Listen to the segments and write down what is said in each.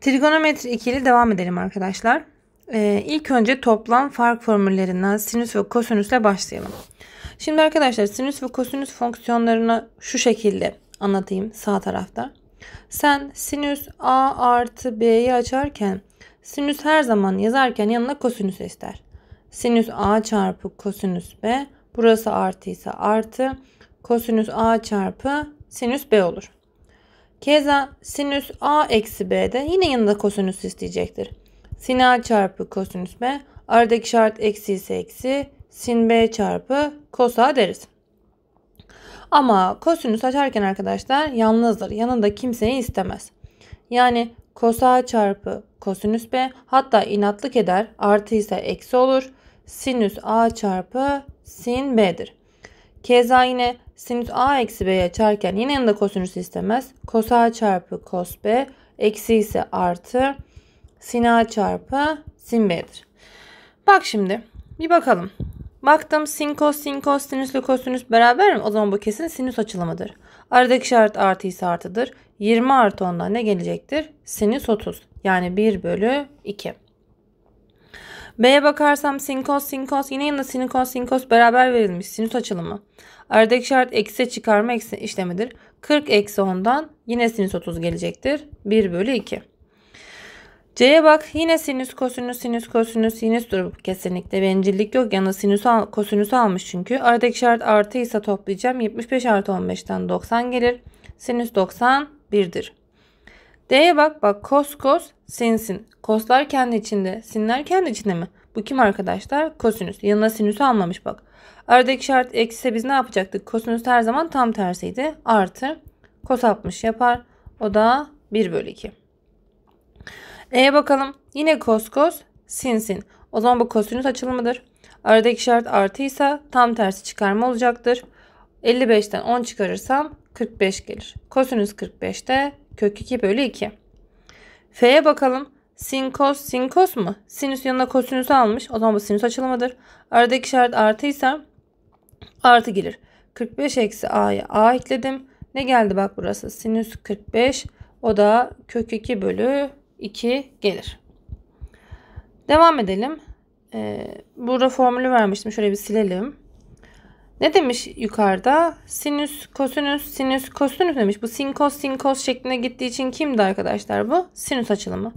Trigonometri ikili devam edelim arkadaşlar. Ee, ilk önce toplam fark formüllerinden sinüs ve kosinüsle başlayalım. Şimdi arkadaşlar sinüs ve kosinüs fonksiyonlarını şu şekilde anlatayım sağ tarafta. Sen sinüs a artı b'yi açarken sinüs her zaman yazarken yanına kosinüs ister. Sinüs a çarpı kosinüs b burası artıysa artı kosinüs a çarpı sinüs b olur. Keza sinüs a eksi b'de yine yanında kosinüs isteyecektir. Sin a çarpı kosinüs b aradaki şart eksi ise eksi sin b çarpı kos a deriz. Ama kosinüs açarken arkadaşlar yalnızdır. Yanında kimseyi istemez. Yani kos a çarpı kosinüs b hatta inatlık eder artı ise eksi olur. Sinüs a çarpı sin b'dir. Keza yine Sinüs a eksi b'yi açarken yine yanında kosinüsü istemez. Kos a çarpı kos b eksi ise artı sin a çarpı sin b'dir. Bak şimdi bir bakalım. Baktım sin kos sin kos sinüsle kosinüs beraber mi? O zaman bu kesin sinüs açılımıdır. Aradaki şart artı ise artıdır. 20 artı 10'dan ne gelecektir? Sinüs 30. Yani 1 bölü 2. B'ye bakarsam sin cos sin cos yine yanında sin cos sin cos beraber verilmiş sinüs açılımı. Aradaki şart eksi çıkarma eksi işlemidir. 40 eksi 10'dan yine sinüs 30 gelecektir. 1 bölü 2. C'ye bak yine sinüs kosinüs sinüs kosinüs sinüs durumu kesinlikle bencillik yok. Yanına sinüs al, kosinüsü almış çünkü. Aradaki şart artı ise toplayacağım. 75 artı 15'ten 90 gelir. Sinüs 90 1'dir. D'ye bak bak kos kos sin sin. Koslar kendi içinde sinler kendi içinde mi? Bu kim arkadaşlar? Kosinüs. Yanına sinüsü almamış bak. Aradaki şart eksilse biz ne yapacaktık? Kosinüs her zaman tam tersiydi. Artı kos 60 yapar. O da 1 bölü 2. E'ye bakalım. Yine kos kos sin sin. O zaman bu kosinüs açılımıdır. Aradaki şart artıysa tam tersi çıkarma olacaktır. 55'ten 10 çıkarırsam 45 gelir. Kosinüs 45'te Kök 2 bölü 2. F'ye bakalım. Sin kos sin kos mu? Sinüs yanına kosinüsü almış. O zaman bu sinüs açılımıdır. Aradaki işaret artıysa artı gelir. 45 eksi a'ya a ekledim. Ne geldi bak burası? Sinüs 45. O da kök 2 bölü 2 gelir. Devam edelim. Ee, burada formülü vermiştim. Şöyle bir silelim. Ne demiş yukarıda? Sinüs, kosinüs, sinüs, kosinüs demiş. Bu sin kos, sin kos şeklinde gittiği için kimdi arkadaşlar bu? Sinüs açılımı.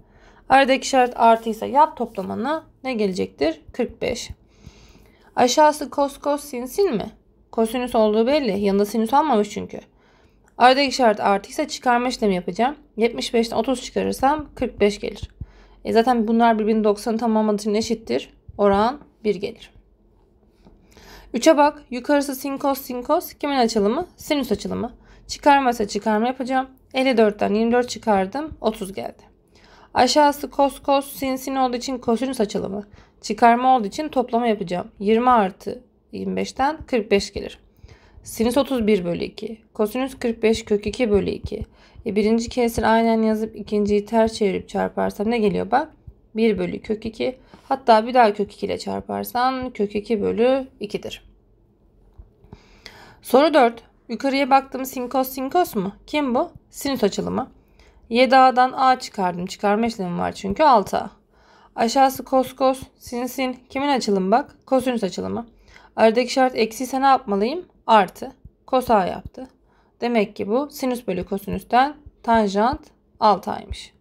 Aradaki şart artıysa yap toplamını. Ne gelecektir? 45. Aşağısı kos kos sin sin mi? Kosinüs olduğu belli. Yanında sinüs almamış çünkü. Aradaki şart artıysa çıkarma işlemi yapacağım. 75'ten 30 çıkarırsam 45 gelir. E zaten bunlar birbirini 90'ı tamamladığı için eşittir. Oran 1 gelir. 3'e bak. Yukarısı sinkos sinkos. Kimin açılımı? Sinüs açılımı. Çıkarmasa çıkarma yapacağım. 54'ten 24 çıkardım. 30 geldi. Aşağısı kos kos sin sin olduğu için kosinüs açılımı. Çıkarma olduğu için toplama yapacağım. 20 artı 25'ten 45 gelir. Sinüs 31 bölü 2. Kosinüs 45 kök 2 bölü 2. E birinci kesir aynen yazıp ikinciyi ters çevirip çarparsam ne geliyor bak. 1 bölü kök 2 hatta bir daha kök 2 ile çarparsan kök 2 bölü 2'dir. Soru 4. Yukarıya baktım sinkos sinkos mu? Kim bu? Sinüs açılımı. 7A'dan A çıkardım. Çıkarma işlemi var çünkü 6A. Aşağısı kos kos sin sin. Kimin açılımı bak? Kosinüs açılımı. Aradaki şart eksi eksiyse ne yapmalıyım? Artı. Kos A yaptı. Demek ki bu sinüs bölü kosinüsten tanjant 6A'ymış.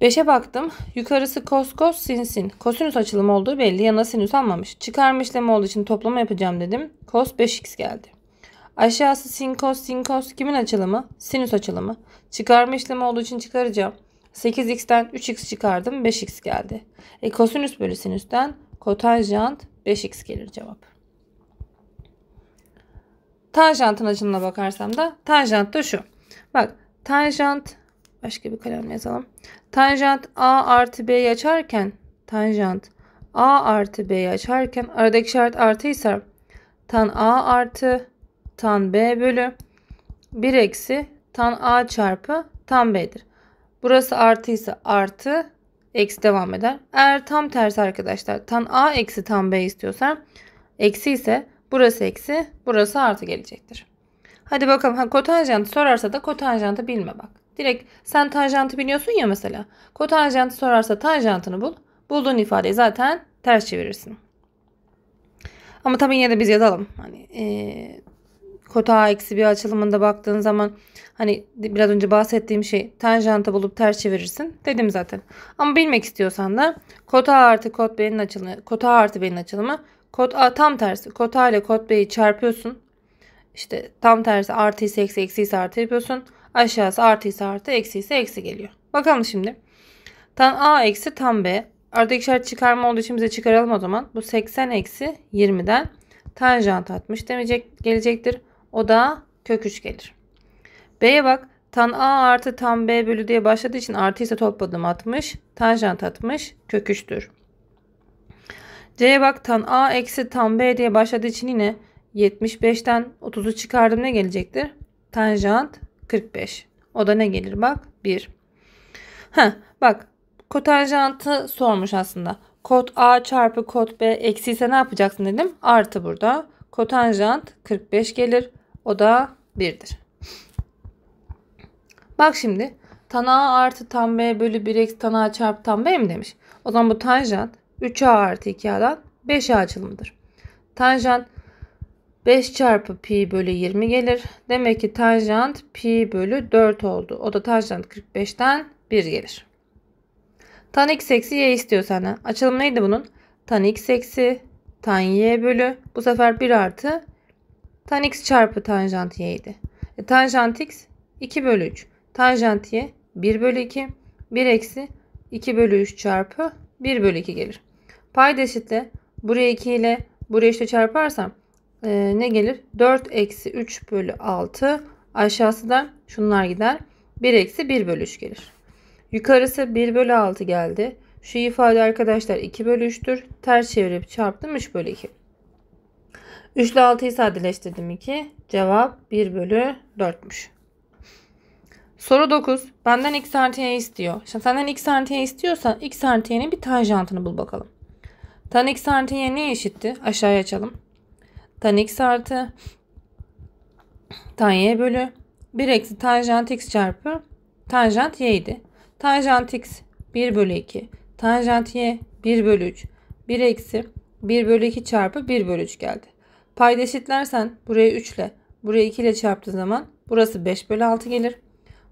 5'e baktım. Yukarısı kos kos sin sin. Kosinüs açılımı olduğu belli. Yanına sinüs almamış. Çıkarma işlemi olduğu için toplama yapacağım dedim. Kos 5x geldi. Aşağısı sin kos sin kos kimin açılımı? Sinüs açılımı. Çıkarma işlemi olduğu için çıkaracağım. 8x'ten 3x çıkardım 5x geldi. E kosinüs bölü sinüsten kotanjant 5x gelir cevap. Tanjantın açılımına bakarsam da tanjant da şu. Bak tanjant başka bir kalem yazalım. Tanjant A artı b açarken tanjant A artı b açarken aradaki şart artıysa tan A artı tan B bölü 1 eksi tan A çarpı tan B'dir. Burası artıysa artı eksi devam eder. Eğer tam tersi arkadaşlar tan A eksi tan B istiyorsa eksi ise burası eksi burası artı gelecektir. Hadi bakalım ha, kotanjantı sorarsa da kotanjantı bilme bak. Direkt sen tanjantı biliyorsun ya mesela. Kotanjantı sorarsa tanjantını bul. Bulduğun ifadeyi zaten ters çevirirsin. Ama tabii yine de biz yazalım. Hani e, kota eksi bir açılımında baktığın zaman hani biraz önce bahsettiğim şey tanjanta bulup ters çevirirsin dedim zaten. Ama bilmek istiyorsan da kota artı kot b'nin açılımı, kota artı b'nin açılımı kot a tam tersi. Kota ile kot b'yi çarpıyorsun. İşte tam tersi artı ise eksi eksi ise artı yapıyorsun. Aşağısı artı ise artı eksi ise eksi geliyor. Bakalım şimdi. Tan A eksi tan B. Artı işaret çıkarma olduğu için bize çıkaralım o zaman. Bu 80 eksi 20'den tanjant 60 demeyecek, gelecektir. O da kök 3 gelir. B'ye bak. Tan A artı tan B bölü diye başladığı için artı ise topladım 60. Tanjant 60 kök 3'tür. C'ye bak tan A eksi tan B diye başladığı için yine 75'ten 30'u çıkardım ne gelecektir? Tanjant 45. O da ne gelir bak? 1. Heh, bak kotajantı sormuş aslında. Kot A çarpı kot B eksiyse ne yapacaksın dedim. Artı burada. Kotanjant 45 gelir. O da 1'dir. Bak şimdi tan A artı tan B bölü 1 eksi tan A çarpı tan B mi demiş. O zaman bu tanjant 3A artı 2A'dan 5A açılımıdır. Tanjant 5 çarpı pi bölü 20 gelir. Demek ki tanjant pi bölü 4 oldu. O da tanjant 45'ten 1 gelir. Tan x eksi y istiyor senden. Açalım neydi bunun? Tan x eksi tan y bölü. Bu sefer 1 artı tan x çarpı tanjant y idi. E, tanjant x 2 bölü 3. Tanjant y 1 bölü 2. 1 eksi 2 bölü 3 çarpı 1 bölü 2 gelir. Payda eşitle buraya 2 ile buraya işte çarparsam e, ne gelir? 4 eksi 3 bölü 6. Aşağısı da şunlar gider. 1 eksi 1 bölü 3 gelir. Yukarısı 1 bölü 6 geldi. Şu ifade arkadaşlar 2 bölü 3'tür. Ters çevirip çarptım 3 bölü 2. 3 ile 6'yı sadeleştirdim 2. Cevap 1 bölü 4'müş. Soru 9. Benden x artı y istiyor. Şimdi senden x artı y istiyorsa x artı y'nin bir tanjantını bul bakalım. Tan x artı y ne eşitti? Aşağıya açalım tan x artı tan y bölü 1 eksi tanjant x çarpı tanjant y idi. Tanjant x 1 bölü 2. Tanjant y 1 bölü 3. 1 eksi 1 bölü 2 çarpı 1 bölü 3 geldi. Payda eşitlersen buraya 3 ile buraya 2 ile çarptığı zaman burası 5 bölü 6 gelir.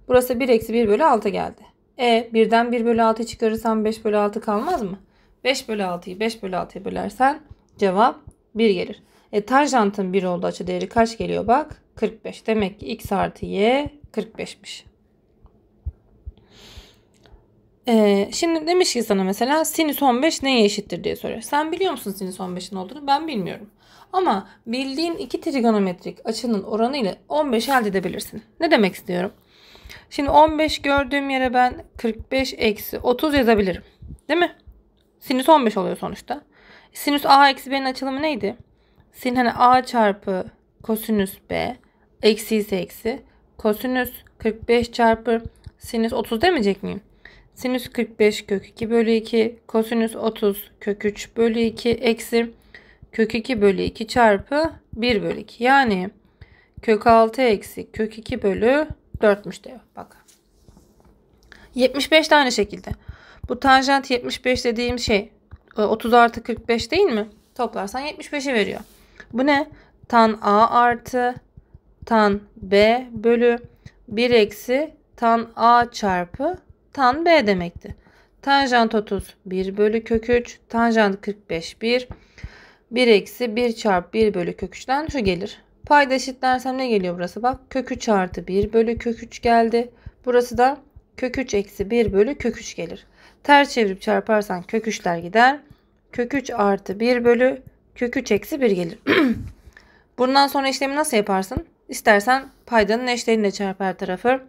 Burası 1 eksi 1 bölü 6 geldi. E birden 1 bölü 6 çıkarırsan 5 bölü 6 kalmaz mı? 5 bölü 6'yı 5 bölü 6'ya bölersen cevap 1 gelir. E, tanjantın 1 olduğu açı değeri kaç geliyor bak? 45. Demek ki x artı y 45'miş. Ee, şimdi demiş ki sana mesela sinüs 15 neye eşittir diye soruyor. Sen biliyor musun sinüs 15'in olduğunu? Ben bilmiyorum. Ama bildiğin iki trigonometrik açının oranı ile 15 elde edebilirsin. Ne demek istiyorum? Şimdi 15 gördüğüm yere ben 45 eksi 30 yazabilirim. Değil mi? Sinüs 15 oluyor sonuçta. Sinüs a eksi b'nin açılımı neydi? Sin hani a çarpı kosinüs b eksi ise eksi. Kosinüs 45 çarpı sinüs 30 demeyecek miyim? Sinüs 45 kök 2 bölü 2 kosinüs 30 kök 3 bölü 2 eksi kök 2 bölü 2 çarpı 1 bölü 2. Yani kök 6 eksi kök 2 bölü 4'müş diyor. Bak. 75 de aynı şekilde. Bu tanjant 75 dediğim şey 30 e, artı 45 değil mi? Toplarsan 75'i veriyor. Bu ne? Tan A artı tan B bölü 1 eksi tan A çarpı tan B demekti. Tanjant 30 1 bölü kök 3. Tanjant 45 1. 1 eksi 1 çarpı 1 bölü kök 3'ten şu gelir. Payda eşitlersem ne geliyor burası? Bak kök 3 artı 1 bölü kök 3 geldi. Burası da kök 3 eksi 1 bölü kök 3 gelir. Ters çevirip çarparsan kök 3'ler gider. Kök 3 artı 1 bölü Kökü çeksi bir gelir. Bundan sonra işlemi nasıl yaparsın? İstersen paydanın eşleriyle çarp her tarafı.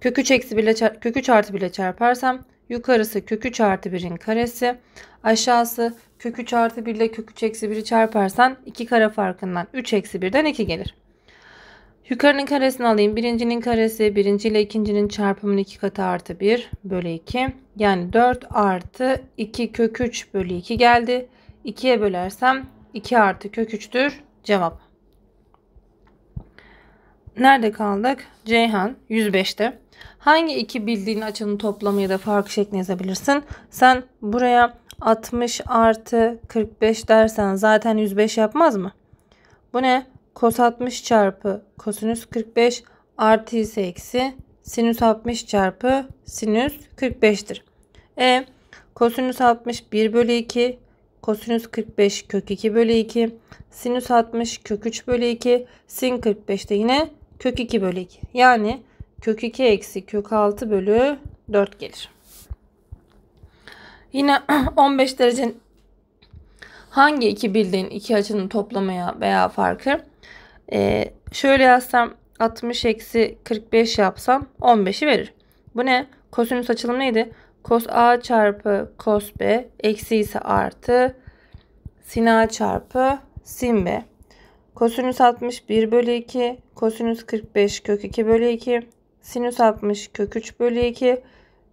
kökü çeksi eksi kökü çarpı çarp, çarparsam yukarısı kökü çarpı birin karesi. Aşağısı kökü çarpı birle kökü çeksi biri çarparsan iki kare farkından 3 eksi birden 2 gelir. Yukarının karesini alayım. Birincinin karesi birinci ile ikincinin çarpımın 2 katı artı 1 bölü 2. Yani 4 artı 2 kök 3 bölü 2 geldi. 2'ye bölersem 2 artı kök 3'tür cevap. Nerede kaldık? Ceyhan 105'te. Hangi iki bildiğin açının toplamı ya da farkı şeklinde yazabilirsin? Sen buraya 60 artı 45 dersen zaten 105 yapmaz mı? Bu ne? Kos 60 çarpı kosinüs 45 artı ise eksi sinüs 60 çarpı sinüs 45'tir. E kosinüs 60 1 bölü 2 kosinüs 45 kök 2 bölü 2 sinüs 60 kök 3 bölü 2 sin 45 de yine kök 2 bölü 2 yani kök 2 eksi kök 6 bölü 4 gelir. Yine 15 derecenin hangi iki bildiğin iki açının toplamaya veya farkı ee, şöyle yazsam 60 eksi 45 yapsam 15'i verir. Bu ne? Kosinüs açılım neydi? Cos A çarpı cos B eksi ise artı sin A çarpı sin B. Kosinüs 61 bölü 2, kosinüs 45 kök 2 bölü 2, sinüs 60 kök 3 bölü 2,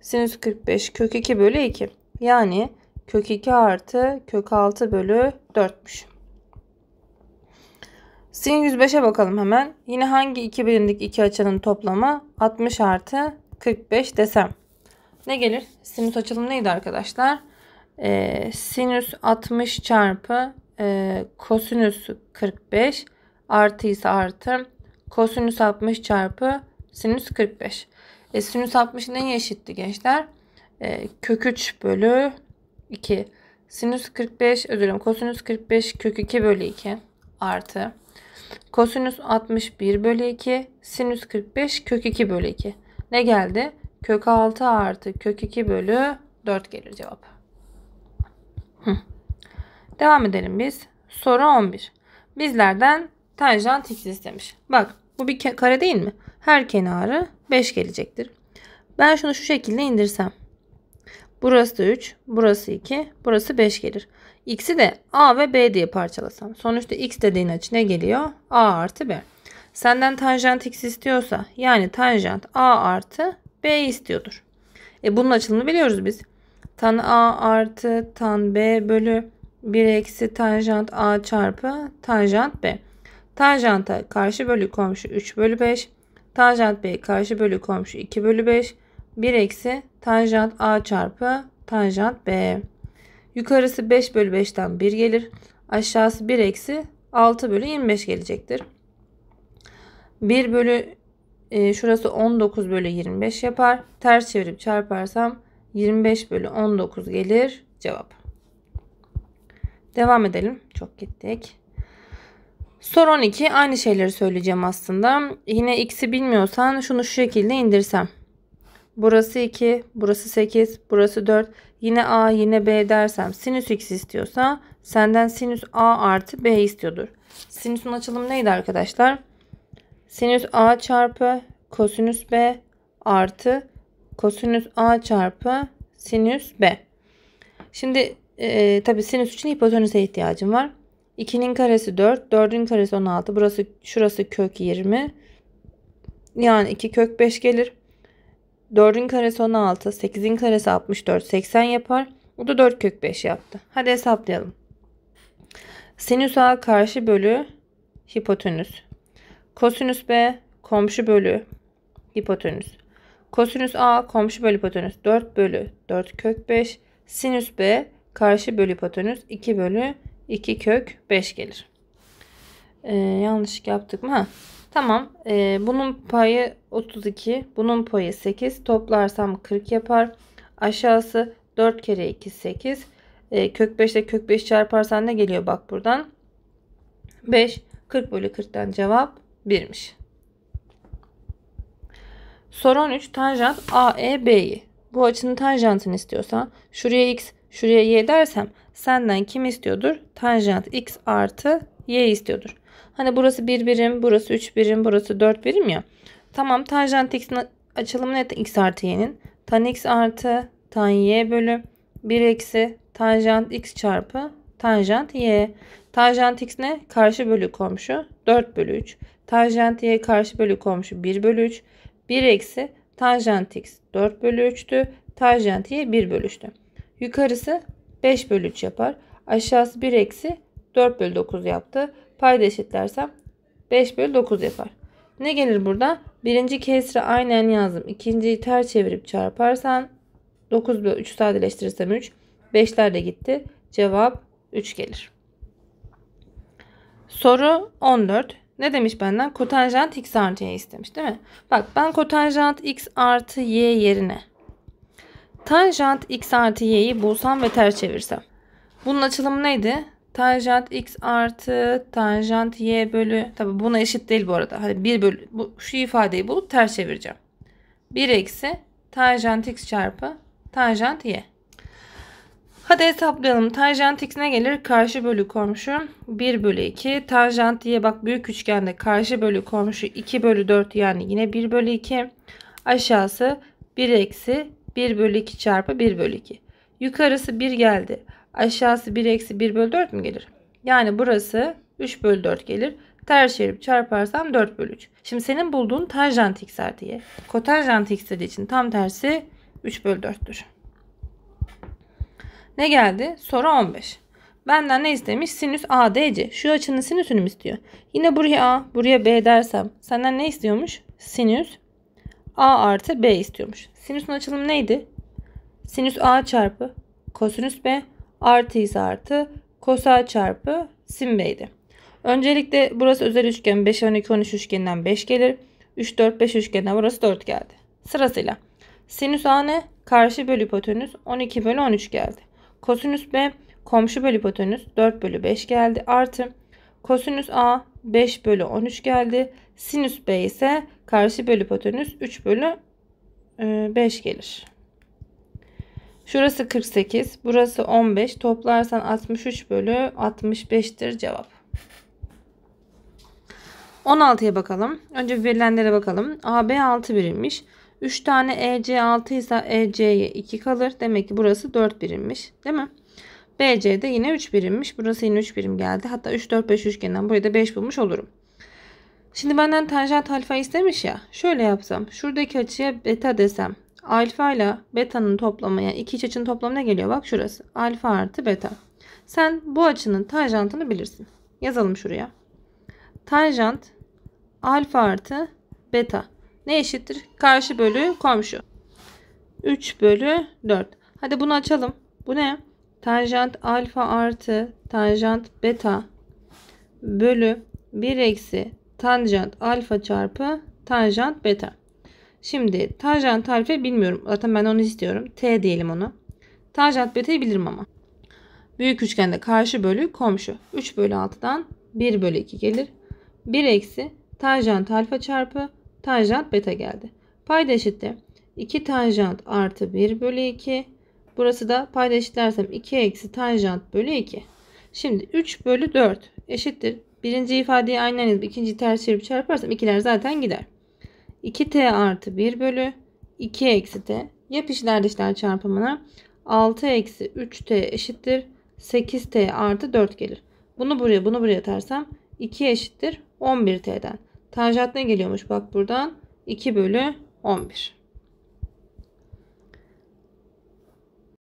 sinüs 45 kök 2 bölü 2. Yani kök 2 artı kök 6 bölü 4'müş. Sin 105'e bakalım hemen. Yine hangi iki bilindik iki açının toplamı 60 artı 45 desem. Ne gelir? Sinüs açılımı neydi arkadaşlar? Ee, sinüs 60 çarpı e, kosinüs 45 artı ise artı kosinüs 60 çarpı sinüs 45. E, sinüs 60 neye eşitti gençler? E, kök 3 bölü 2. Sinüs 45 özür dilerim. Kosinüs 45 kök 2 bölü 2 artı. Kosinüs 61 bölü 2. Sinüs 45 kök 2 bölü 2. Ne geldi? Kök 6 artı kök 2 bölü 4 gelir cevap. Devam edelim biz. Soru 11. Bizlerden tanjant x istemiş. Bak bu bir kare değil mi? Her kenarı 5 gelecektir. Ben şunu şu şekilde indirsem. Burası da 3, burası 2, burası 5 gelir. X'i de A ve B diye parçalasam. Sonuçta X dediğin açı ne geliyor? A artı B. Senden tanjant X istiyorsa yani tanjant A artı B istiyordur. E bunun açılımını biliyoruz biz. Tan A artı tan B bölü 1 eksi tanjant A çarpı tanjant B. Tanjanta karşı bölü komşu 3 bölü 5. Tanjant B karşı bölü komşu 2 bölü 5. 1 eksi tanjant A çarpı tanjant B. Yukarısı 5 bölü 5'ten 1 gelir. Aşağısı 1 eksi 6 bölü 25 gelecektir. 1 bölü e, şurası 19 bölü 25 yapar. Ters çevirip çarparsam 25 bölü 19 gelir cevap. Devam edelim. Çok gittik. Soru 12. Aynı şeyleri söyleyeceğim aslında. Yine x'i bilmiyorsan şunu şu şekilde indirsem. Burası 2, burası 8, burası 4. Yine a, yine b dersem sinüs x istiyorsa senden sinüs a artı b istiyordur. Sinüsün açılımı neydi arkadaşlar? sinüs a çarpı kosinüs b artı kosinüs a çarpı sinüs b. Şimdi e, tabi sinüs için hipotenüse ihtiyacım var. 2'nin karesi 4, 4'ün karesi 16. Burası şurası kök 20. Yani 2 kök 5 gelir. 4'ün karesi 16, 8'in karesi 64, 80 yapar. Bu da 4 kök 5 yaptı. Hadi hesaplayalım. Sinüs A karşı bölü hipotenüs. Kosinüs B komşu bölü hipotenüs. Kosinüs A komşu bölü hipotenüs 4 bölü 4 kök 5. Sinüs B karşı bölü hipotenüs 2 bölü 2 kök 5 gelir. Ee, yanlışlık yaptık mı? Ha. Tamam. Ee, bunun payı 32. Bunun payı 8. Toplarsam 40 yapar. Aşağısı 4 kere 2 8. Ee, kök 5 ile kök 5 çarparsan ne geliyor bak buradan? 5. 40 bölü 40'tan cevap Birmiş. Soru 13. Tanjant AEB'yi. Bu açının tanjantını istiyorsa, şuraya x, şuraya y dersem senden kim istiyordur? Tanjant x artı y istiyordur. Hani burası 1 bir birim, burası 3 birim, burası 4 birim ya. Tamam tanjant x'in açılımı ne? x artı y'nin. Tan x artı tan y bölü 1 eksi tanjant x çarpı tanjant y. Tanjant x ne? Karşı bölü komşu 4 bölü 3. Tanjant y karşı bölü komşu 1 bölü 3. 1 eksi tanjant x 4 bölü 3'tü. Tanjant y 1 bölü 3'tü. Yukarısı 5 bölü 3 yapar. Aşağısı 1 eksi 4 bölü 9 yaptı. Payda eşitlersem 5 bölü 9 yapar. Ne gelir burada? Birinci kesri aynen yazdım. İkinciyi ter çevirip çarparsan 9 bölü 3 sadeleştirirsem 3. 5'ler de gitti. Cevap 3 gelir. Soru 14. Ne demiş benden? Kotanjant x artı y istemiş değil mi? Bak ben kotanjant x artı y yerine tanjant x artı y'yi bulsam ve ters çevirsem. Bunun açılımı neydi? Tanjant x artı tanjant y bölü. Tabi buna eşit değil bu arada. Hani 1 bölü bu, şu ifadeyi bulup ters çevireceğim. 1 eksi tanjant x çarpı tanjant y. Hadi hesaplayalım. Tanjant x ne gelir? Karşı bölü komşu 1 bölü 2. Tanjant diye bak büyük üçgende karşı bölü komşu 2 bölü 4 yani yine 1 bölü 2. Aşağısı 1 eksi 1 bölü 2 çarpı 1 bölü 2. Yukarısı 1 geldi. Aşağısı 1 eksi 1 bölü 4 mü gelir? Yani burası 3 bölü 4 gelir. Ters çevirip çarparsam 4 bölü 3. Şimdi senin bulduğun tanjant x diye? y. Kotanjant x dediği için tam tersi 3 bölü 4'tür. Ne geldi? Soru 15. Benden ne istemiş? Sinüs ADC. Şu açının sinüsünü mü istiyor? Yine buraya A, buraya B dersem senden ne istiyormuş? Sinüs A artı B istiyormuş. Sinüsün açılımı neydi? Sinüs A çarpı kosinüs B artı artıysa artı kos A çarpı sin B'ydi. Öncelikle burası özel üçgen 5, 12, 13 üçgeninden 5 gelir. 3, 4, 5 üçgeninden burası 4 geldi. Sırasıyla sinüs A ne? Karşı bölü hipotenüs 12 bölü 13 geldi. Kosinüs B komşu bölü hipotenüs 4 bölü 5 geldi. Artı kosinüs A 5 bölü 13 geldi. Sinüs B ise karşı bölü hipotenüs 3 bölü 5 e, gelir. Şurası 48. Burası 15. Toplarsan 63 bölü 65'tir cevap. 16'ya bakalım. Önce verilenlere bakalım. AB 6 birimmiş. 3 tane EC 6 ise EC'ye 2 kalır. Demek ki burası 4 birimmiş. Değil mi? BC de yine 3 birimmiş. Burası yine 3 birim geldi. Hatta 3 4 5 üçgenden burayı da 5 bulmuş olurum. Şimdi benden tanjant alfa istemiş ya. Şöyle yapsam. Şuradaki açıya beta desem. Alfa ile beta'nın toplamı yani iki iç açının toplamı ne geliyor? Bak şurası. Alfa artı beta. Sen bu açının tanjantını bilirsin. Yazalım şuraya. Tanjant alfa artı beta. Ne eşittir? Karşı bölü komşu. 3 bölü 4. Hadi bunu açalım. Bu ne? Tanjant alfa artı tanjant beta bölü 1 eksi tanjant alfa çarpı tanjant beta. Şimdi tanjant alfa bilmiyorum. Zaten ben onu istiyorum. T diyelim onu. Tanjant beta'yı bilirim ama. Büyük üçgende karşı bölü komşu. 3 bölü 6'dan 1 bölü 2 gelir. 1 eksi tanjant alfa çarpı Tanjant beta geldi. Payda eşittir. 2 tanjant artı 1 bölü 2. Burası da payda eşitlersem 2 eksi tanjant bölü 2. Şimdi 3 bölü 4 eşittir. Birinci ifadeyi aynen yazıp ikinci ters çevirip çarparsam ikiler zaten gider. 2t artı 1 bölü 2 eksi t. Yap işler dişler çarpımına 6 eksi 3t eşittir. 8t artı 4 gelir. Bunu buraya bunu buraya atarsam 2 eşittir 11t'den. Tanjant ne geliyormuş bak buradan? 2 bölü 11.